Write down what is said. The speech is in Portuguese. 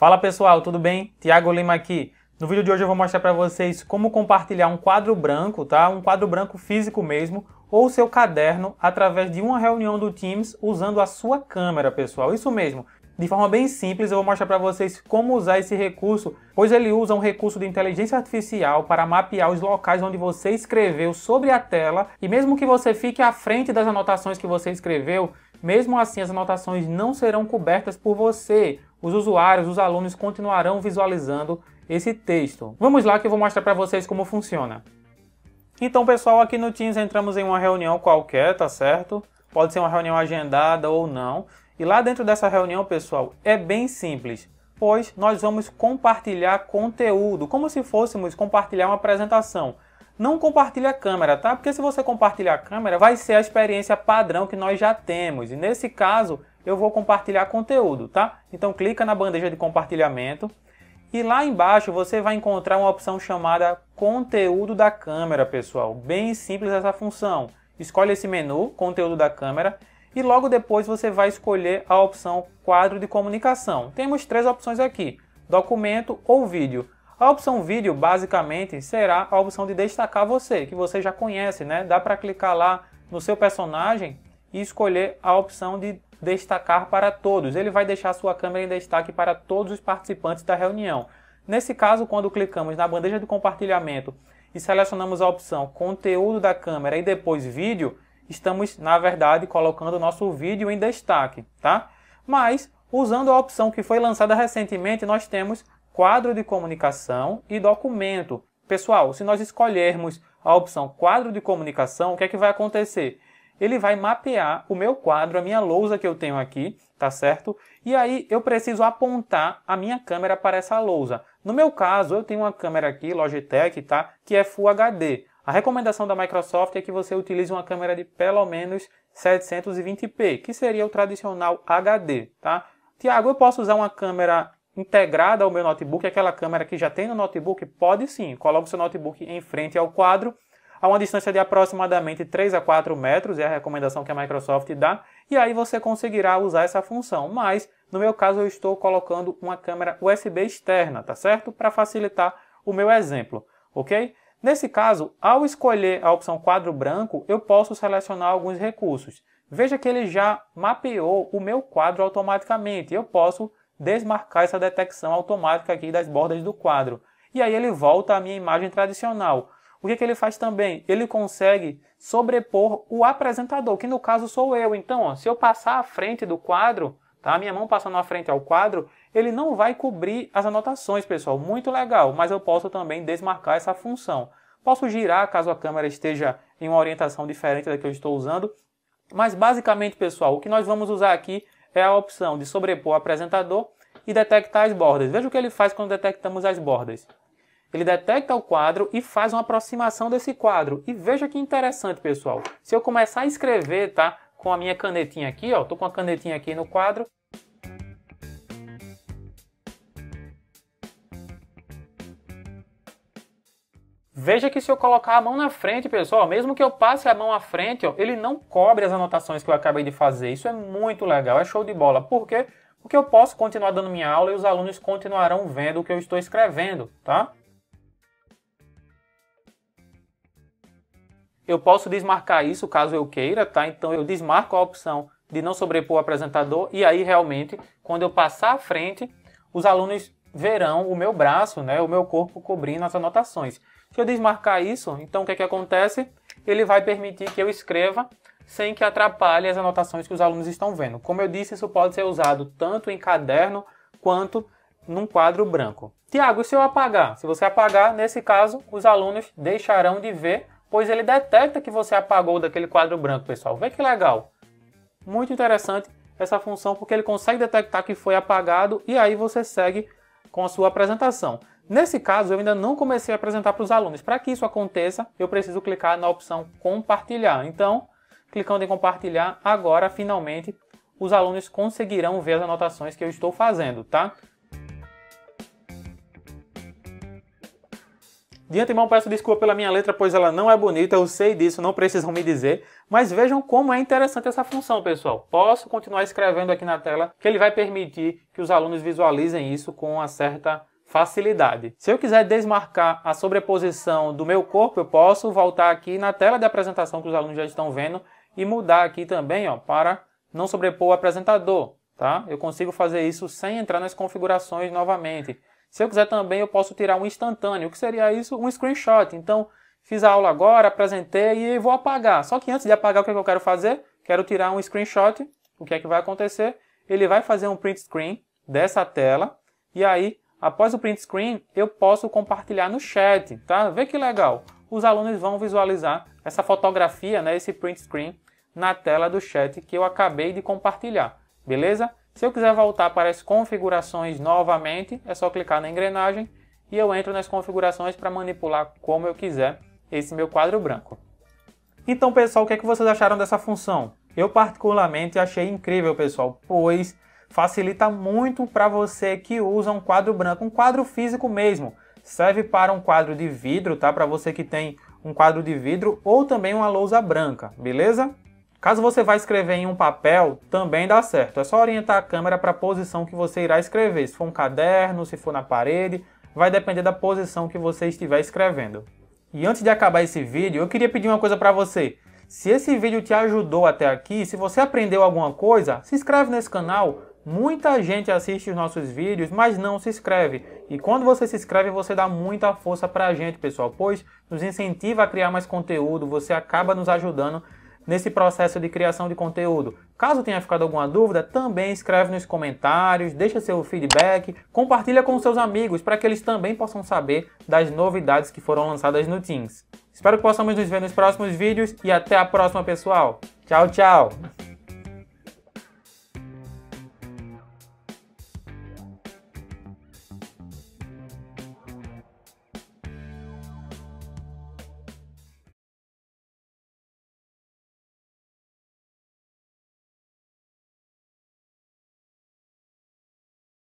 Fala pessoal, tudo bem? Tiago Lima aqui. No vídeo de hoje eu vou mostrar para vocês como compartilhar um quadro branco, tá? Um quadro branco físico mesmo, ou seu caderno através de uma reunião do Teams usando a sua câmera, pessoal. Isso mesmo. De forma bem simples, eu vou mostrar para vocês como usar esse recurso, pois ele usa um recurso de inteligência artificial para mapear os locais onde você escreveu sobre a tela, e mesmo que você fique à frente das anotações que você escreveu, mesmo assim as anotações não serão cobertas por você, os usuários, os alunos continuarão visualizando esse texto. Vamos lá que eu vou mostrar para vocês como funciona. Então, pessoal, aqui no Teams entramos em uma reunião qualquer, tá certo? Pode ser uma reunião agendada ou não. E lá dentro dessa reunião, pessoal, é bem simples, pois nós vamos compartilhar conteúdo, como se fôssemos compartilhar uma apresentação. Não compartilhe a câmera, tá? Porque se você compartilhar a câmera, vai ser a experiência padrão que nós já temos. E nesse caso, eu vou compartilhar conteúdo, tá? Então clica na bandeja de compartilhamento e lá embaixo você vai encontrar uma opção chamada conteúdo da câmera, pessoal. Bem simples essa função. Escolhe esse menu, conteúdo da câmera, e logo depois você vai escolher a opção quadro de comunicação. Temos três opções aqui: documento ou vídeo. A opção vídeo basicamente será a opção de destacar você, que você já conhece, né? Dá para clicar lá no seu personagem e escolher a opção de destacar para todos. Ele vai deixar sua câmera em destaque para todos os participantes da reunião. Nesse caso, quando clicamos na bandeja de compartilhamento e selecionamos a opção conteúdo da câmera e depois vídeo, estamos, na verdade, colocando nosso vídeo em destaque, tá? Mas, usando a opção que foi lançada recentemente, nós temos quadro de comunicação e documento. Pessoal, se nós escolhermos a opção quadro de comunicação, o que é que vai acontecer? ele vai mapear o meu quadro, a minha lousa que eu tenho aqui, tá certo? E aí eu preciso apontar a minha câmera para essa lousa. No meu caso, eu tenho uma câmera aqui, Logitech, tá? Que é Full HD. A recomendação da Microsoft é que você utilize uma câmera de pelo menos 720p, que seria o tradicional HD, tá? Tiago, eu posso usar uma câmera integrada ao meu notebook, aquela câmera que já tem no notebook? Pode sim, coloque o seu notebook em frente ao quadro a uma distância de aproximadamente 3 a 4 metros, é a recomendação que a Microsoft dá, e aí você conseguirá usar essa função. Mas, no meu caso, eu estou colocando uma câmera USB externa, tá certo? Para facilitar o meu exemplo, ok? Nesse caso, ao escolher a opção quadro branco, eu posso selecionar alguns recursos. Veja que ele já mapeou o meu quadro automaticamente. Eu posso desmarcar essa detecção automática aqui das bordas do quadro. E aí ele volta à minha imagem tradicional o que, que ele faz também? Ele consegue sobrepor o apresentador, que no caso sou eu. Então, ó, se eu passar à frente do quadro, tá? Minha mão passando à frente ao quadro, ele não vai cobrir as anotações, pessoal. Muito legal, mas eu posso também desmarcar essa função. Posso girar caso a câmera esteja em uma orientação diferente da que eu estou usando. Mas basicamente, pessoal, o que nós vamos usar aqui é a opção de sobrepor o apresentador e detectar as bordas. Veja o que ele faz quando detectamos as bordas. Ele detecta o quadro e faz uma aproximação desse quadro. E veja que interessante, pessoal. Se eu começar a escrever, tá? Com a minha canetinha aqui, ó. Tô com a canetinha aqui no quadro. Veja que se eu colocar a mão na frente, pessoal, mesmo que eu passe a mão à frente, ó, ele não cobre as anotações que eu acabei de fazer. Isso é muito legal, é show de bola. Por quê? Porque eu posso continuar dando minha aula e os alunos continuarão vendo o que eu estou escrevendo, tá? Eu posso desmarcar isso caso eu queira, tá? Então eu desmarco a opção de não sobrepor o apresentador e aí realmente, quando eu passar à frente, os alunos verão o meu braço, né, o meu corpo cobrindo as anotações. Se eu desmarcar isso, então o que, é que acontece? Ele vai permitir que eu escreva sem que atrapalhe as anotações que os alunos estão vendo. Como eu disse, isso pode ser usado tanto em caderno quanto num quadro branco. Tiago, se eu apagar? Se você apagar, nesse caso, os alunos deixarão de ver pois ele detecta que você apagou daquele quadro branco, pessoal. Vê que legal. Muito interessante essa função, porque ele consegue detectar que foi apagado e aí você segue com a sua apresentação. Nesse caso, eu ainda não comecei a apresentar para os alunos. Para que isso aconteça, eu preciso clicar na opção compartilhar. Então, clicando em compartilhar, agora finalmente os alunos conseguirão ver as anotações que eu estou fazendo, tá? De antemão peço desculpa pela minha letra, pois ela não é bonita, eu sei disso, não precisam me dizer, mas vejam como é interessante essa função, pessoal. Posso continuar escrevendo aqui na tela, que ele vai permitir que os alunos visualizem isso com uma certa facilidade. Se eu quiser desmarcar a sobreposição do meu corpo, eu posso voltar aqui na tela de apresentação que os alunos já estão vendo e mudar aqui também, ó, para não sobrepor o apresentador, tá? Eu consigo fazer isso sem entrar nas configurações novamente. Se eu quiser também, eu posso tirar um instantâneo. O que seria isso? Um screenshot. Então, fiz a aula agora, apresentei e vou apagar. Só que antes de apagar, o que, é que eu quero fazer? Quero tirar um screenshot. O que é que vai acontecer? Ele vai fazer um print screen dessa tela. E aí, após o print screen, eu posso compartilhar no chat, tá? Vê que legal. Os alunos vão visualizar essa fotografia, né, esse print screen na tela do chat que eu acabei de compartilhar. Beleza? Se eu quiser voltar para as configurações novamente, é só clicar na engrenagem e eu entro nas configurações para manipular como eu quiser esse meu quadro branco. Então, pessoal, o que, é que vocês acharam dessa função? Eu particularmente achei incrível, pessoal, pois facilita muito para você que usa um quadro branco, um quadro físico mesmo. Serve para um quadro de vidro, tá? Para você que tem um quadro de vidro ou também uma lousa branca, beleza? Caso você vá escrever em um papel, também dá certo. É só orientar a câmera para a posição que você irá escrever. Se for um caderno, se for na parede, vai depender da posição que você estiver escrevendo. E antes de acabar esse vídeo, eu queria pedir uma coisa para você. Se esse vídeo te ajudou até aqui, se você aprendeu alguma coisa, se inscreve nesse canal. Muita gente assiste os nossos vídeos, mas não se inscreve. E quando você se inscreve, você dá muita força para a gente, pessoal, pois nos incentiva a criar mais conteúdo, você acaba nos ajudando nesse processo de criação de conteúdo. Caso tenha ficado alguma dúvida, também escreve nos comentários, deixa seu feedback, compartilha com seus amigos para que eles também possam saber das novidades que foram lançadas no Teams. Espero que possamos nos ver nos próximos vídeos e até a próxima, pessoal. Tchau, tchau!